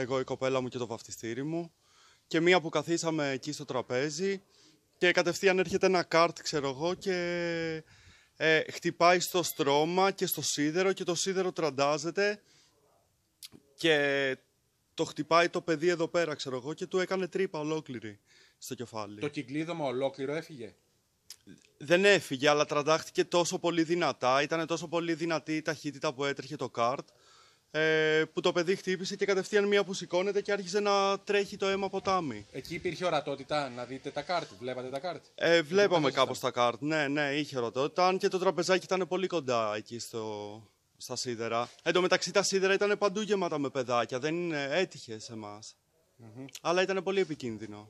εγώ η κοπέλα μου και το βαφτιστήρι μου. Και μία που καθίσαμε εκεί στο τραπέζι και κατευθείαν έρχεται ένα κάρτ, ξέρω εγώ, και ε, χτυπάει στο στρώμα και στο σίδερο και το σίδερο τραντάζεται και το χτυπάει το παιδί εδώ πέρα, ξέρω εγώ, και του έκανε τρύπα ολόκληρη στο κεφάλι. Το κυκλίδωμα ολόκληρο έφυγε. Δεν έφυγε, αλλά τραντάχτηκε τόσο πολύ δυνατά. Ήταν τόσο πολύ δυνατή η ταχύτητα που έτρεχε το καρτ, ε, που το παιδί χτύπησε και κατευθείαν μία που σηκώνεται και άρχισε να τρέχει το αίμα ποτάμι. Εκεί υπήρχε ορατότητα να δείτε τα κάρτ, βλέπατε τα κάρτ. Ε, βλέπαμε κάπως τα κάρτ, ναι, ναι, είχε ορατότητα. Αν και το τραπεζάκι ήταν πολύ κοντά εκεί στο, στα σίδερα. Εν τω μεταξύ τα σίδερα ήταν παντού γεμάτα με παιδάκια, δεν έτυχε σε εμάς. Αλλά ήταν πολύ επικίνδυνο.